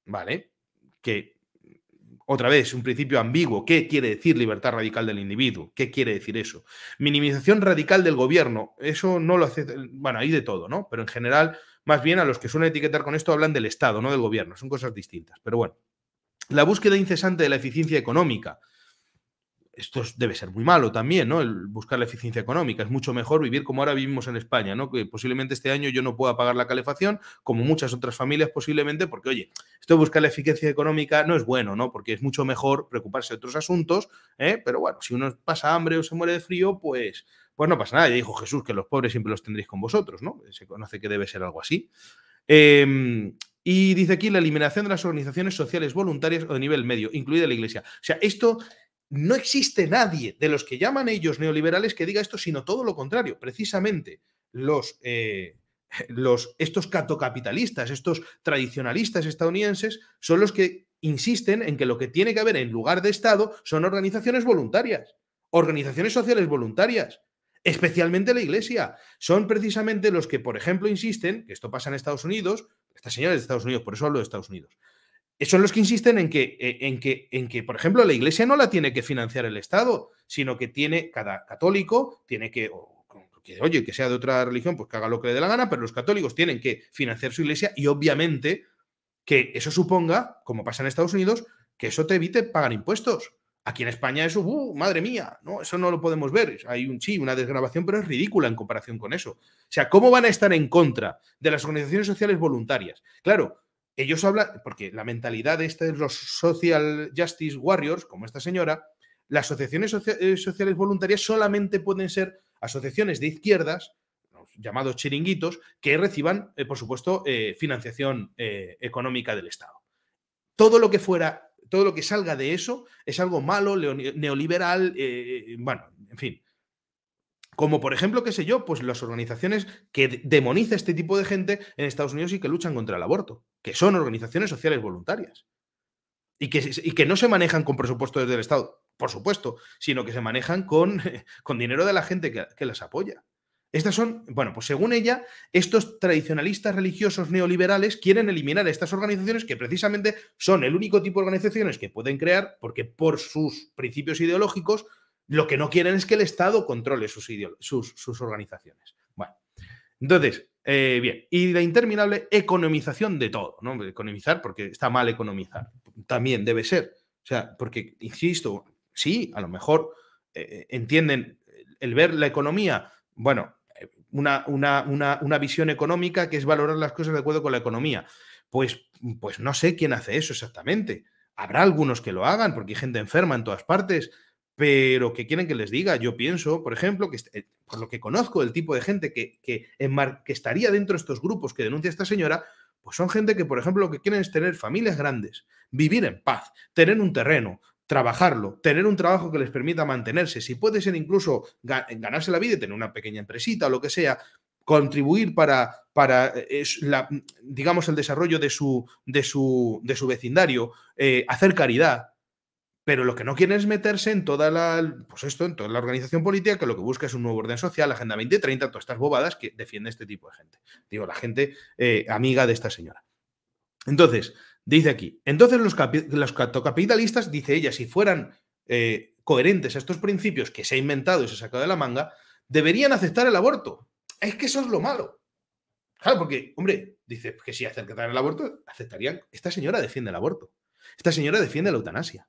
¿vale? Que, otra vez, un principio ambiguo. ¿Qué quiere decir libertad radical del individuo? ¿Qué quiere decir eso? Minimización radical del gobierno. Eso no lo hace... Bueno, hay de todo, ¿no? Pero en general, más bien a los que suelen etiquetar con esto hablan del Estado, no del gobierno, son cosas distintas. Pero bueno, la búsqueda incesante de la eficiencia económica. Esto debe ser muy malo también, ¿no? El buscar la eficiencia económica. Es mucho mejor vivir como ahora vivimos en España, ¿no? Que posiblemente este año yo no pueda pagar la calefacción, como muchas otras familias posiblemente, porque, oye, esto de buscar la eficiencia económica no es bueno, ¿no? Porque es mucho mejor preocuparse de otros asuntos, ¿eh? Pero bueno, si uno pasa hambre o se muere de frío, pues pues no pasa nada. Ya dijo Jesús que los pobres siempre los tendréis con vosotros, ¿no? Se conoce que debe ser algo así. Em, y dice aquí la eliminación de las organizaciones sociales voluntarias o de nivel medio, incluida la Iglesia. O sea, esto no existe nadie de los que llaman ellos neoliberales que diga esto, sino todo lo contrario. Precisamente los, eh, los, estos catocapitalistas, estos tradicionalistas estadounidenses, son los que insisten en que lo que tiene que haber en lugar de Estado son organizaciones voluntarias, organizaciones sociales voluntarias especialmente la Iglesia. Son precisamente los que, por ejemplo, insisten, que esto pasa en Estados Unidos, esta señora de Estados Unidos, por eso hablo de Estados Unidos, eh, son los que insisten en que, eh, en que, en que, por ejemplo, la Iglesia no la tiene que financiar el Estado, sino que tiene, cada católico tiene que, que oye, que sea de otra religión, pues que haga lo que le dé la gana, pero los católicos tienen que financiar su Iglesia y obviamente que eso suponga, como pasa en Estados Unidos, que eso te evite pagar impuestos. Aquí en España eso, uh, madre mía, no, eso no lo podemos ver. Hay un sí, una desgrabación, pero es ridícula en comparación con eso. O sea, ¿cómo van a estar en contra de las organizaciones sociales voluntarias? Claro, ellos hablan, porque la mentalidad de estos, los social justice warriors, como esta señora, las asociaciones eh, sociales voluntarias solamente pueden ser asociaciones de izquierdas, llamados chiringuitos, que reciban, eh, por supuesto, eh, financiación económica del Estado. Todo lo que fuera todo lo que salga de eso es algo malo, neoliberal, eh, eh, bueno, en fin. Como por ejemplo, qué sé yo, pues las organizaciones que demoniza este tipo de gente en Estados Unidos y que luchan contra el aborto, que son organizaciones sociales voluntarias. Y que, y que, no se manejan con presupuestos del Estado, por supuesto, sino que se manejan con, con dinero de la gente que las apoya. Estas son, bueno, pues según ella, estos tradicionalistas religiosos neoliberales quieren eliminar estas organizaciones que precisamente son el único tipo de organizaciones que pueden crear porque por sus principios ideológicos lo que no quieren es que el Estado controle sus, sus, sus organizaciones. Bueno, entonces, eh, bien, y la interminable economización de todo, ¿no? Economizar porque está mal economizar, también debe ser. O sea, porque, insisto, sí, a lo mejor eh, entienden el ver la economía, bueno, una, visión económica que es valorar las cosas de acuerdo con la economía. Pues, pues no sé quién hace eso exactamente. Habrá algunos que lo hagan, porque hay gente enferma en todas partes, pero que quieren que les diga. Yo pienso, por ejemplo, que este, por lo que conozco el tipo de gente que, que estaría dentro de estos grupos que denuncia esta señora, pues son gente que, por ejemplo, lo que quieren es tener familias grandes, vivir en paz, tener un terreno, trabajarlo, tener un trabajo que les permita mantenerse. Si puede ser incluso ganarse la vida y tener una pequeña empresita o lo que sea, contribuir para, para eh, la, digamos, el desarrollo de su, de su, de su vecindario, eh, hacer caridad. Pero lo que no quieren es meterse en toda la, pues esto, en toda la organización política, que lo que busca es un nuevo orden social, Agenda 2030, todas estas bobadas que defiende este tipo de gente. Digo, la gente eh, amiga de esta señora. Entonces, Dice aquí, entonces los, los capitalistas, dice ella, si fueran eh, coherentes a estos principios que se ha inventado y se ha sacado de la manga, deberían aceptar el aborto. Es que eso es lo malo. Claro, porque, hombre, dice que si aceptaran el aborto, aceptarían. Esta señora defiende el aborto. Esta señora defiende la eutanasia.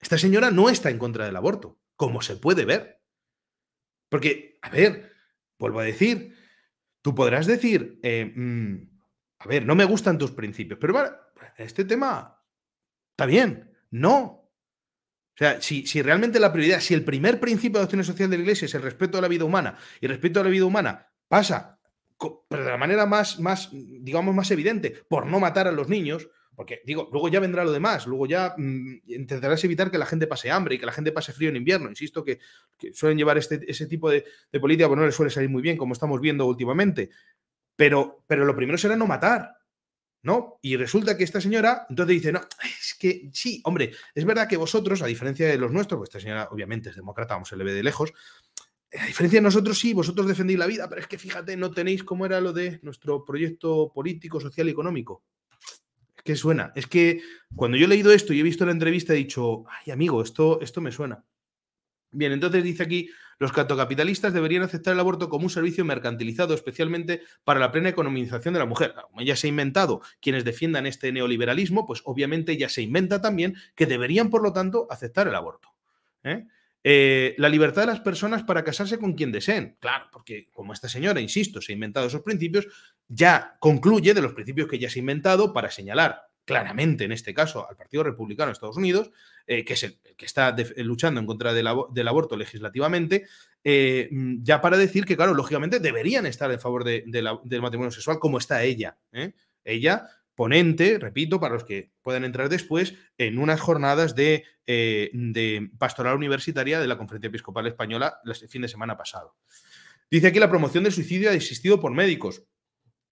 Esta señora no está en contra del aborto, como se puede ver. Porque, a ver, vuelvo a decir, tú podrás decir, eh, mm, a ver, no me gustan tus principios, pero este tema está bien, no. O sea, si, realmente la prioridad, si el primer principio de la social de la Iglesia es el respeto a la vida humana y el respeto a la vida humana pasa, pero de la manera más, más, digamos, más evidente, por no matar a los niños, porque digo, luego ya vendrá lo demás, luego ya mm, intentarás evitar que la gente pase hambre y que la gente pase frío en invierno. Insisto que, suelen llevar este, ese tipo de, política, pero pues no les suele salir muy bien, como estamos viendo últimamente. Pero, pero lo primero será no matar, ¿no? Y resulta que esta señora entonces dice, no, es que sí, hombre, es verdad que vosotros, a diferencia de los nuestros, pues esta señora obviamente es demócrata, vamos, se le ve de lejos, eh, a diferencia de nosotros, sí, vosotros defendéis la vida, pero es que fíjate, no tenéis cómo era lo de nuestro proyecto político, social y económico. Es que suena. Es que cuando yo he leído esto y he visto la entrevista, he dicho, ay, amigo, esto, esto me suena. Bien, entonces dice aquí los catocapitalistas deberían aceptar el aborto como un servicio mercantilizado, especialmente para la plena economización de la mujer. Como ya se ha inventado quienes defiendan este neoliberalismo, pues obviamente ya se inventa también que deberían, por lo tanto, aceptar el aborto. ¿eh? Eh, la libertad de las personas para casarse con quien deseen. Claro, porque como esta señora, insisto, se ha inventado esos principios, ya concluye de los principios que ya se ha inventado para señalar claramente en este caso al Partido Republicano de Estados Unidos, eh, que es el que está luchando en contra del, aborto legislativamente, eh, mm, ya para decir que, claro, lógicamente deberían estar en favor del matrimonio sexual como está ella. ¿eh? Ella, ponente, repito, para los que puedan entrar después, en unas jornadas de, pastoral universitaria de la Conferencia Episcopal Española el fin de semana pasado. Dice aquí la promoción del suicidio ha existido por médicos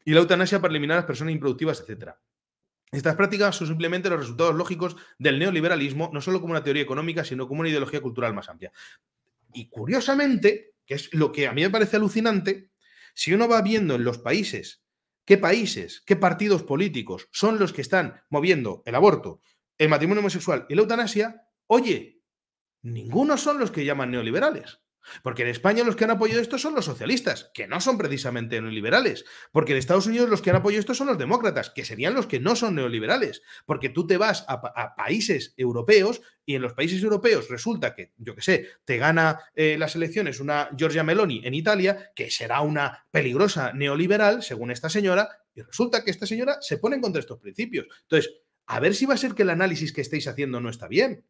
y la eutanasia para eliminar a las personas improductivas, etcétera. Estas prácticas son simplemente los resultados lógicos del neoliberalismo, no solo como una teoría económica, sino como una ideología cultural más amplia. Y curiosamente, que es lo que a mí me parece alucinante, si uno va viendo en los países qué países, qué partidos políticos son los que están moviendo el aborto, el matrimonio homosexual y la eutanasia, oye, ninguno son los que llaman neoliberales. Porque en España los que han apoyado esto son los socialistas, que no son precisamente neoliberales. Porque en Estados Unidos los que han apoyado esto son los demócratas, que serían los que no son neoliberales. Porque tú te vas a, países europeos y en los países europeos resulta que, yo qué sé, te gana eh, las elecciones una Giorgia Meloni en Italia, que será una peligrosa neoliberal, según esta señora, y resulta que esta señora se pone en contra estos principios. Entonces, a ver si va a ser que el análisis que estáis haciendo no está bien.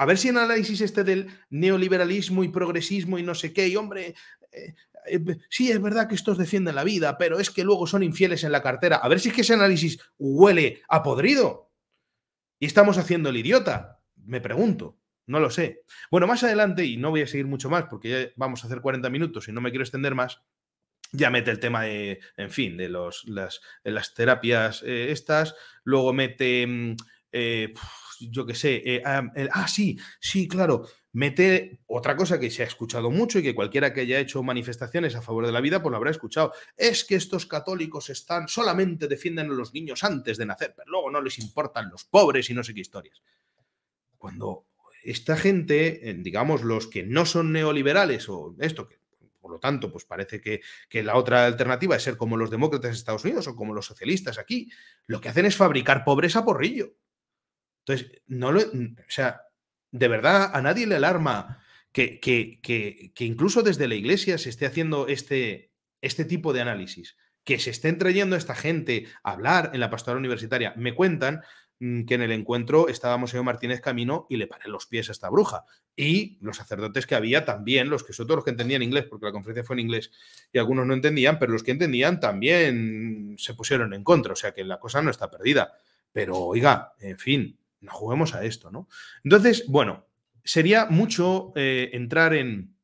A ver si el análisis este del neoliberalismo y progresismo y no sé qué, y hombre, eh, eh, sí es verdad que estos defienden la vida, pero es que luego son infieles en la cartera. A ver si es que ese análisis huele a podrido. Y estamos haciendo el idiota, me pregunto. No lo sé. Bueno, más adelante, y no voy a seguir mucho más porque ya vamos a hacer 40 minutos y no me quiero extender más, ya mete el tema de, en fin, de las, las terapias eh, estas, luego mete mm, yo qué sé, eh, ah, sí, sí, claro, mete otra cosa que se ha escuchado mucho y que cualquiera que haya hecho manifestaciones a favor de la vida, pues lo habrá escuchado, es que estos católicos están, solamente defienden a los niños antes de nacer, pero luego no les importan los pobres y no sé qué historias. Cuando esta gente, eh, digamos, los que no son neoliberales o esto, que por lo tanto, pues parece que, que, la otra alternativa es ser como los demócratas de Estados Unidos o como los socialistas aquí, lo que hacen es fabricar pobreza por porrillo. Entonces, no lo, sea, de verdad a nadie le alarma que, que, incluso desde la iglesia se esté haciendo este, este tipo de análisis, que se esté trayendo a esta gente a hablar en la pastora universitaria. Me cuentan mm, que en el encuentro estábamos señor Martínez Camino y le paré los pies a esta bruja. Y los sacerdotes que había también, los que son todos los que entendían inglés, porque la conferencia fue en inglés y algunos no entendían, pero los que entendían también se pusieron en contra. O sea que la cosa no está perdida. Pero oiga, en fin, no juguemos a esto, ¿no? Entonces, bueno, sería mucho eh, entrar en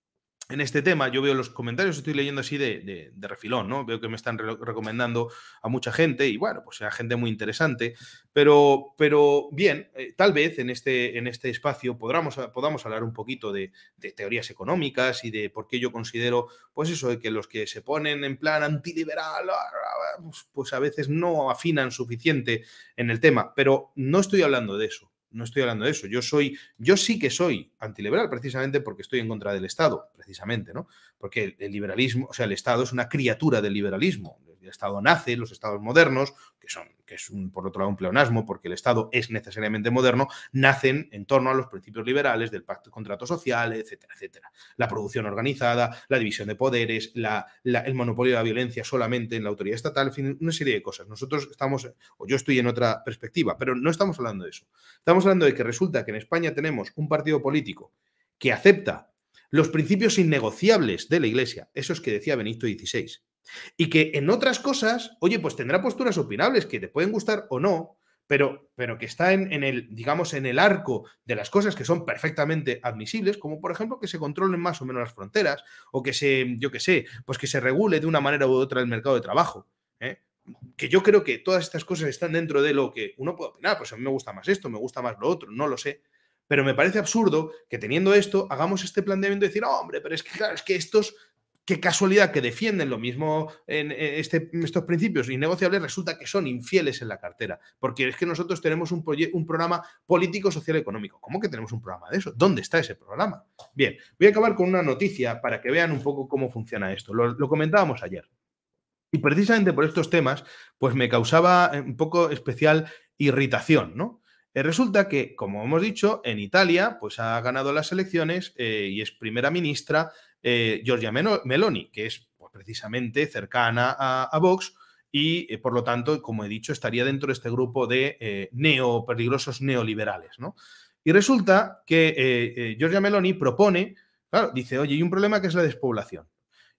en este tema, yo veo los comentarios, estoy leyendo así de, refilón, ¿no? Veo que me están recomendando a mucha gente y bueno, pues sea gente muy interesante, pero, pero bien, eh, tal vez en este, en este espacio podamos, podamos hablar un poquito de, teorías económicas y de por qué yo considero, pues eso, de que los que se ponen en plan antiliberal, ah, ah, ah, pues, pues a veces no afinan suficiente en el tema, pero no estoy hablando de eso no estoy hablando de eso. Yo soy, yo sí que soy antiliberal, precisamente porque estoy en contra del Estado, precisamente, ¿no? Porque el, liberalismo, o sea, el Estado es una criatura del liberalismo el Estado nace, los Estados modernos, que son, que es un, por otro lado un pleonasmo, porque el Estado es necesariamente moderno, nacen en torno a los principios liberales del pacto de contrato social, etcétera, etcétera. La producción organizada, la división de poderes, la, el monopolio de la violencia solamente en la autoridad estatal, en fin, una serie de cosas. Nosotros estamos, o yo estoy en otra perspectiva, pero no estamos hablando de eso. Estamos hablando de que resulta que en España tenemos un partido político que acepta los principios innegociables de la Iglesia, eso es que decía Benito XVI, y que en otras cosas, oye, pues tendrá posturas opinables que te pueden gustar o no, pero, pero que está en, el, digamos, en el arco de las cosas que son perfectamente admisibles, como por ejemplo que se controlen más o menos las fronteras, o que se, yo qué sé, pues que se regule de una manera u otra el mercado de trabajo. ¿eh? que yo creo que todas estas cosas están dentro de lo que uno puede opinar, pues a mí me gusta más esto, me gusta más lo otro, no lo sé. Pero me parece absurdo que teniendo esto hagamos este planteamiento de decir, hombre, pero es que claro, es que estos Qué casualidad que defienden lo mismo en eh, este, estos principios innegociables, resulta que son infieles en la cartera. Porque es que nosotros tenemos un, programa político, social, económico. ¿Cómo que tenemos un programa de eso? ¿Dónde está ese programa? Bien, voy a acabar con una noticia para que vean un poco cómo funciona esto. Lo, comentábamos ayer. Y precisamente por estos temas, pues me causaba eh, un poco especial irritación, ¿no? Eh, resulta que, como hemos dicho, en Italia, pues ha ganado las elecciones y es primera ministra Georgia eh, Giorgia Meloni, que es pues, precisamente cercana a, Vox y, eh, por lo tanto, como he dicho, estaría dentro de este grupo de eh, neo, neoliberales. Y resulta que eh, Giorgia Meloni propone, claro, dice, oye, hay un problema que es la despoblación.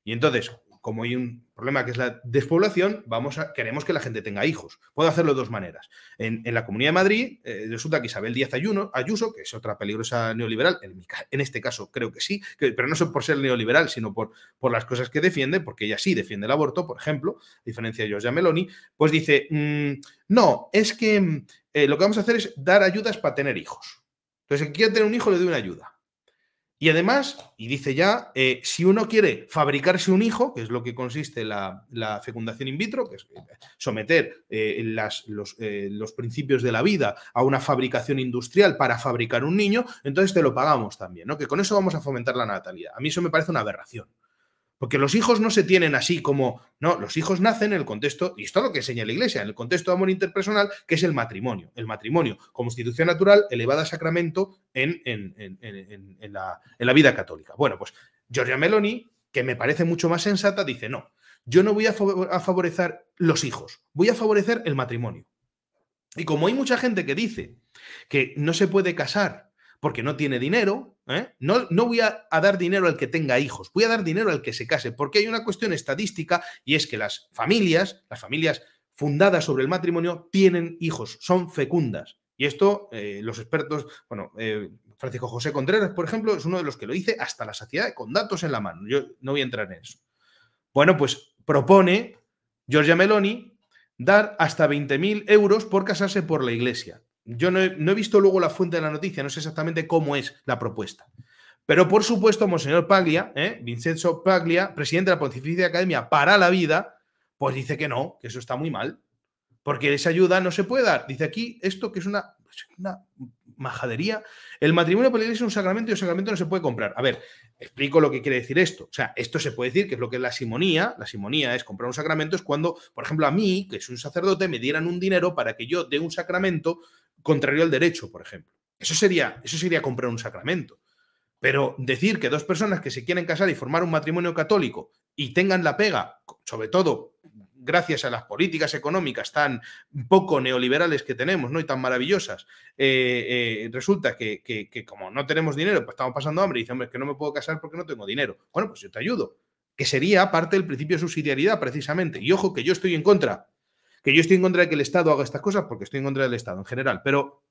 Y entonces, como hay un problema que es la despoblación, vamos a, queremos que la gente tenga hijos. Puedo hacerlo de dos maneras. En, la Comunidad de Madrid, eh, resulta que Isabel Díaz Ayuso, que es otra peligrosa neoliberal, en, este caso creo que sí, pero no solo por ser neoliberal, sino por, por, las cosas que defiende, porque ella sí defiende el aborto, por ejemplo, a diferencia de Giorgia Meloni, pues dice, mm, no, es que mm, eh, lo que vamos a hacer es dar ayudas para tener hijos. Entonces, el que tener un hijo le doy una ayuda. Y además, y dice ya, eh, si uno quiere fabricarse un hijo, que es lo que consiste la, fecundación in vitro, que es eh, someter eh, los, principios de la vida a una fabricación industrial para fabricar un niño, entonces te lo pagamos también, ¿no? Que con eso vamos a fomentar la natalidad. A mí eso me parece una aberración. Porque los hijos no se tienen así como, no, los hijos nacen en el contexto, y esto es lo que enseña la Iglesia, en el contexto de amor interpersonal, que es el matrimonio. El matrimonio como institución natural elevada a sacramento en, en, la, vida católica. Bueno, pues Giorgia Meloni, que me parece mucho más sensata, dice, no, yo no voy a favorecer los hijos, voy a favorecer el matrimonio. Y como hay mucha gente que dice que no se puede casar porque no tiene dinero. ¿eh? No, no voy a, dar dinero al que tenga hijos, voy a dar dinero al que se case, porque hay una cuestión estadística y es que las familias, las familias fundadas sobre el matrimonio, tienen hijos, son fecundas. Y esto eh, los expertos, bueno, eh, Francisco José Contreras, por ejemplo, es uno de los que lo dice hasta la saciedad, con datos en la mano. Yo no voy a entrar en eso. Bueno, pues propone Giorgia Meloni dar hasta 20.000 euros por casarse por la iglesia. Yo no he, visto luego la fuente de la noticia, no sé exactamente cómo es la propuesta. Pero por supuesto, Monseñor Paglia, ¿eh? Vincenzo Paglia, presidente de la Pontificia Academia para la Vida, pues dice que no, que eso está muy mal, porque esa ayuda no se puede dar. Dice aquí esto que es una, majadería. El matrimonio por es un sacramento y el sacramento no se puede comprar. A ver, explico lo que quiere decir esto. O sea, esto se puede decir que es lo que es la simonía. La simonía es comprar un sacramento, es cuando, por ejemplo, a mí, que es un sacerdote, me dieran un dinero para que yo dé un sacramento contrario al derecho, por ejemplo. Eso sería, eso sería comprar un sacramento. Pero decir que dos personas que se quieren casar y formar un matrimonio católico y tengan la pega, sobre todo gracias a las políticas económicas tan poco neoliberales que tenemos, ¿no? Y tan maravillosas, eh, eh, resulta que, como no tenemos dinero, pues estamos pasando hambre y dicen hombre, es que no me puedo casar porque no tengo dinero. Bueno, pues yo te ayudo, que sería parte del principio de subsidiariedad, precisamente. Y ojo que yo estoy en contra que yo estoy en contra de que el Estado haga estas cosas porque estoy en contra del Estado en general, pero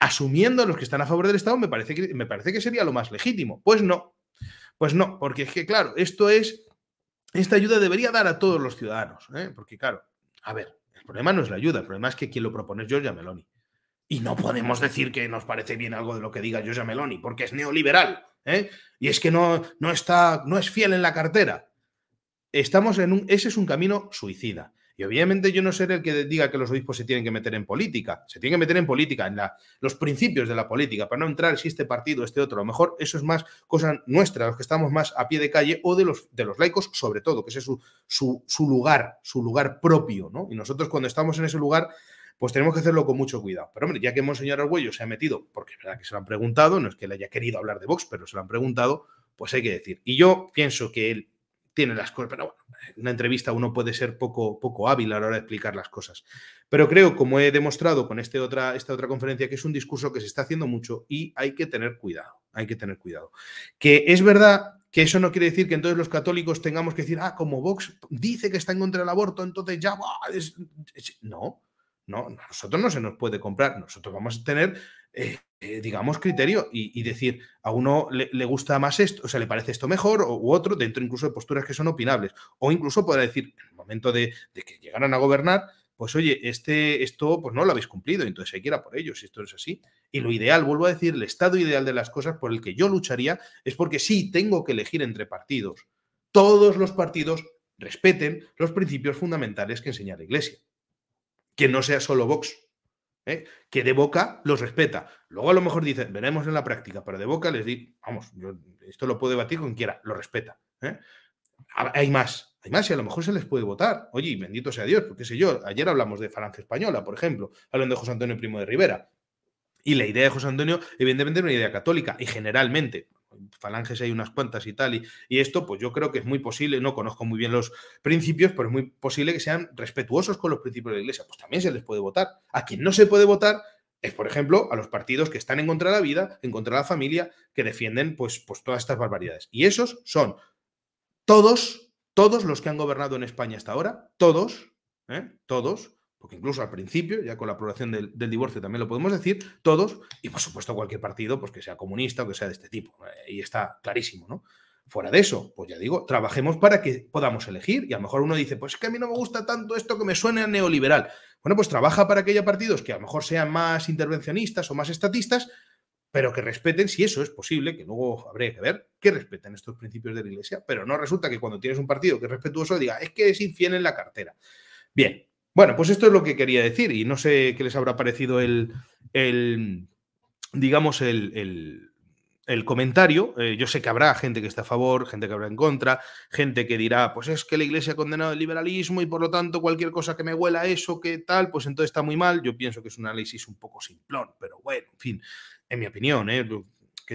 asumiendo a los que están a favor del Estado, me parece, que, me parece que sería lo más legítimo. Pues no, pues no, porque es que, claro, esto es, esta ayuda debería dar a todos los ciudadanos, ¿eh? porque claro, a ver, el problema no es la ayuda, el problema es que quien lo propone es Giorgia Meloni. Y no podemos decir que nos parece bien algo de lo que diga Giorgia Meloni, porque es neoliberal. ¿eh? Y es que no, no, está, no es fiel en la cartera. Estamos en un. Ese es un camino suicida. Y obviamente yo no seré el que diga que los obispos se tienen que meter en política, se tienen que meter en política, en la, los principios de la política, para no entrar si este partido, este otro. A lo mejor eso es más cosa nuestra, los que estamos más a pie de calle o de los, de los laicos, sobre todo, que ese es su, su, su lugar, su lugar propio, ¿no? Y nosotros cuando estamos en ese lugar, pues tenemos que hacerlo con mucho cuidado. Pero hombre, ya que Monseñor Arguello se ha metido, porque es verdad que se lo han preguntado, no es que le haya querido hablar de Vox, pero se lo han preguntado, pues hay que decir. Y yo pienso que él tiene las cosas, pero bueno, en una entrevista uno puede ser poco, poco hábil a la hora de explicar las cosas. Pero creo, como he demostrado con este otra, esta otra conferencia, que es un discurso que se está haciendo mucho y hay que tener cuidado, hay que tener cuidado. Que es verdad que eso no quiere decir que entonces los católicos tengamos que decir, ah, como Vox dice que está en contra del aborto, entonces ya... va, no, no, nosotros no se nos puede comprar, nosotros vamos a tener, eh, eh, digamos, criterio y, decir, a uno le, gusta más esto, o sea, le parece esto mejor o, otro, dentro incluso de posturas que son opinables. O incluso podrá decir, en el momento de, que llegaran a gobernar, pues oye, este, esto pues no lo habéis cumplido, entonces hay que ir a por ellos, si esto es así. Y lo ideal, vuelvo a decir, el estado ideal de las cosas por el que yo lucharía es porque sí tengo que elegir entre partidos. Todos los partidos respeten los principios fundamentales que enseña la Iglesia que no sea solo Vox, ¿eh? que de boca los respeta. Luego a lo mejor dicen, veremos en la práctica, pero de boca les di, vamos, esto lo puedo debatir con quiera, lo respeta. ¿eh? Hay más, hay más y a lo mejor se les puede votar. Oye, bendito sea Dios, porque sé yo, ayer hablamos de Falange Española, por ejemplo, hablando de José Antonio Primo de Rivera. Y la idea de José Antonio, evidentemente, era una idea católica y generalmente, falanges hay unas cuantas y tal, y, esto pues yo creo que es muy posible, no conozco muy bien los principios, pero es muy posible que sean respetuosos con los principios de la Iglesia, pues también se les puede votar. A quien no se puede votar es, por ejemplo, a los partidos que están en contra de la vida, en contra de la familia, que defienden pues, pues todas estas barbaridades. Y esos son todos, todos los que han gobernado en España hasta ahora, todos, ¿eh? todos, porque incluso al principio, ya con la aprobación del, divorcio también lo podemos decir, todos, y por supuesto cualquier partido, pues que sea comunista o que sea de este tipo, eh, y está clarísimo, ¿no? Fuera de eso, pues ya digo, trabajemos para que podamos elegir, y a lo mejor uno dice, pues es que a mí no me gusta tanto esto que me suena neoliberal. Bueno, pues trabaja para que haya partidos que a lo mejor sean más intervencionistas o más estatistas, pero que respeten, si eso es posible, que luego habría que ver, que respeten estos principios de la Iglesia, pero no resulta que cuando tienes un partido que es respetuoso diga, es que es infiel en la cartera. Bien, bueno, pues esto es lo que quería decir y no sé qué les habrá parecido el, digamos, el, el, comentario. Eh, yo sé que habrá gente que está a favor, gente que habrá en contra, gente que dirá, pues es que la Iglesia ha condenado el liberalismo y por lo tanto cualquier cosa que me huela eso, que tal, pues entonces está muy mal. Yo pienso que es un análisis un poco simplón, pero bueno, en fin, en mi opinión, ¿eh? Quiero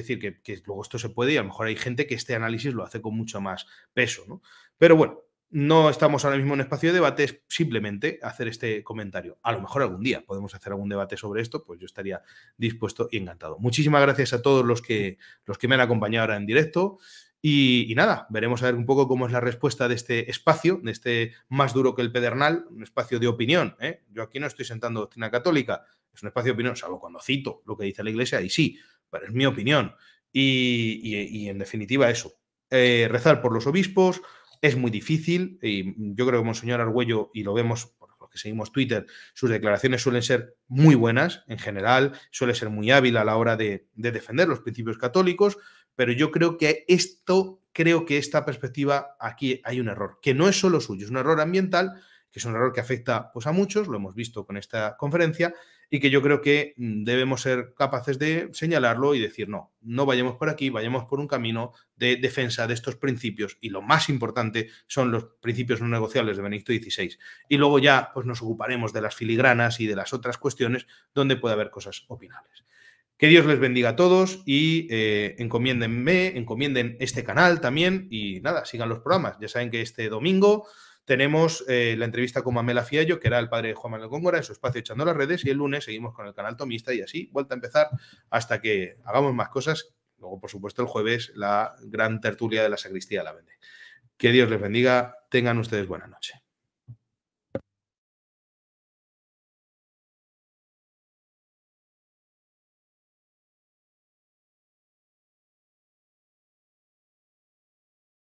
decir que, que luego esto se puede y a lo mejor hay gente que este análisis lo hace con mucho más peso, ¿no? Pero bueno, no estamos ahora mismo en espacio de debate, es simplemente hacer este comentario. A lo mejor algún día podemos hacer algún debate sobre esto, pues yo estaría dispuesto y encantado. Muchísimas gracias a todos los que, los que me han acompañado ahora en directo. Y, nada, veremos a ver un poco cómo es la respuesta de este espacio, de este más duro que el pedernal, un espacio de opinión. ¿eh? Yo aquí no estoy sentando doctrina católica, es un espacio de opinión, salvo cuando cito lo que dice la iglesia, y sí, pero es mi opinión. Y, y, en definitiva, eso. Eh, rezar por los obispos, es muy difícil y yo creo que Monseñor Argüello, y lo vemos por lo que seguimos Twitter, sus declaraciones suelen ser muy buenas en general, suele ser muy hábil a la hora de, de, defender los principios católicos, pero yo creo que esto, creo que esta perspectiva aquí hay un error, que no es solo suyo, es un error ambiental, que es un error que afecta pues, a muchos, lo hemos visto con esta conferencia, y que yo creo que mm, debemos ser capaces de señalarlo y decir, no, no vayamos por aquí, vayamos por un camino de defensa de estos principios y lo más importante son los principios no negociables de Benito XVI. Y luego ya pues, nos ocuparemos de las filigranas y de las otras cuestiones donde puede haber cosas opinables. Que Dios les bendiga a todos y eh, encomiéndenme, encomienden este canal también y nada, sigan los programas. Ya saben que este domingo tenemos eh, la entrevista con Mamela Fiallo, que era el padre de Juan Manuel Góngora, en su espacio Echando las Redes, y el lunes seguimos con el canal Tomista y así, vuelta a empezar hasta que hagamos más cosas. Luego, por supuesto, el jueves la gran tertulia de la sacristía la vende. Que Dios les bendiga, tengan ustedes buena noche.